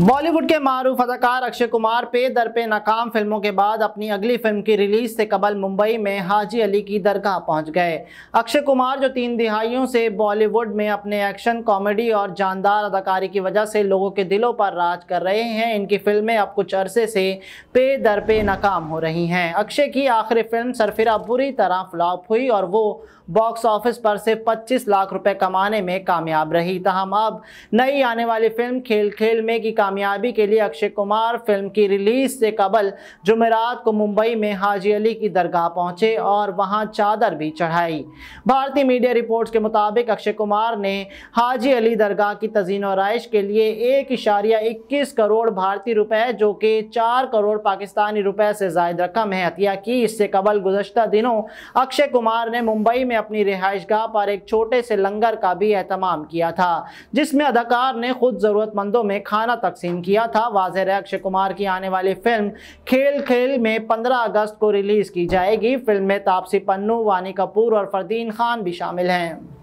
बॉलीवुड के मारूफ अदाकार अक्षय कुमार पे दर पे नाकाम फिल्मों के बाद अपनी अगली फिल्म की रिलीज से कबल मुंबई में हाजी अली की दरगाह पहुंच गए अक्षय कुमार जो तीन दिहाइयों से बॉलीवुड में अपने एक्शन कॉमेडी और जानदार अदाकारी की वजह से लोगों के दिलों पर राज कर रहे हैं इनकी फिल्में अब कुछ अरसे से पे दर पे नाकाम हो रही हैं अक्षय की आखिरी फिल्म सरफिरा बुरी तरह फ्लॉप हुई और वो बॉक्स ऑफिस पर से पच्चीस लाख रुपये कमाने में कामयाब रही तहम अब नई आने वाली फिल्म खेल खेल में की कामयाबी के लिए अक्षय कुमार फिल्म की रिलीज से कबल जुमेरात को मुंबई में हाजी अली की दरगाह पहुंचे और वहां चादर भी चढ़ाई भारतीय मीडिया रिपोर्ट्स के मुताबिक अक्षय कुमार ने हाजी अली दरगाह की तजीन और आरइश के लिए एक इशारिया इक्कीस करोड़ भारतीय रुपए जो कि चार करोड़ पाकिस्तानी रुपए से जायद रकम है हत्या की इससे कबल गुजशत दिनों अक्षय कुमार ने मुंबई में अपनी रिहाइशगाह पर एक छोटे से लंगर का भी एहतमाम किया था जिसमें अदाकार ने खुद ज़रूरतमंदों में खाना तक तकसीम किया था वाजह अक्षय कुमार की आने वाली फिल्म खेल खेल में 15 अगस्त को रिलीज़ की जाएगी फिल्म में तापसी पन्नू वानी कपूर और फरदीन खान भी शामिल हैं